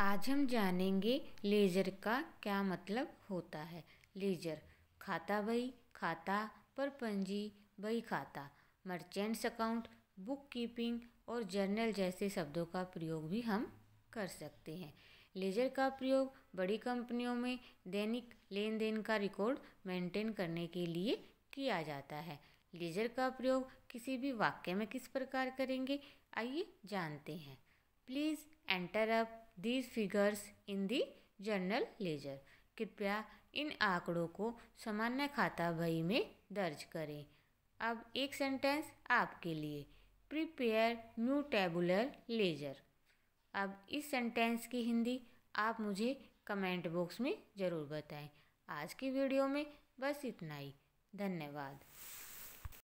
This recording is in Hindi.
आज हम जानेंगे लेजर का क्या मतलब होता है लेजर खाता बही खाता पर पंजी बही खाता मर्चेंट्स अकाउंट बुक कीपिंग और जर्नल जैसे शब्दों का प्रयोग भी हम कर सकते हैं लेजर का प्रयोग बड़ी कंपनियों में दैनिक लेन देन का रिकॉर्ड मेंटेन करने के लिए किया जाता है लेजर का प्रयोग किसी भी वाक्य में किस प्रकार करेंगे आइए जानते हैं please enter up these figures in the journal ledger कृपया इन आंकड़ों को सामान्य खाता बही में दर्ज करें अब एक सेंटेंस आपके लिए प्रिपेयर न्यू टेबुलर लेजर अब इस सेंटेंस की हिंदी आप मुझे कमेंट बॉक्स में ज़रूर बताएं आज की वीडियो में बस इतना ही धन्यवाद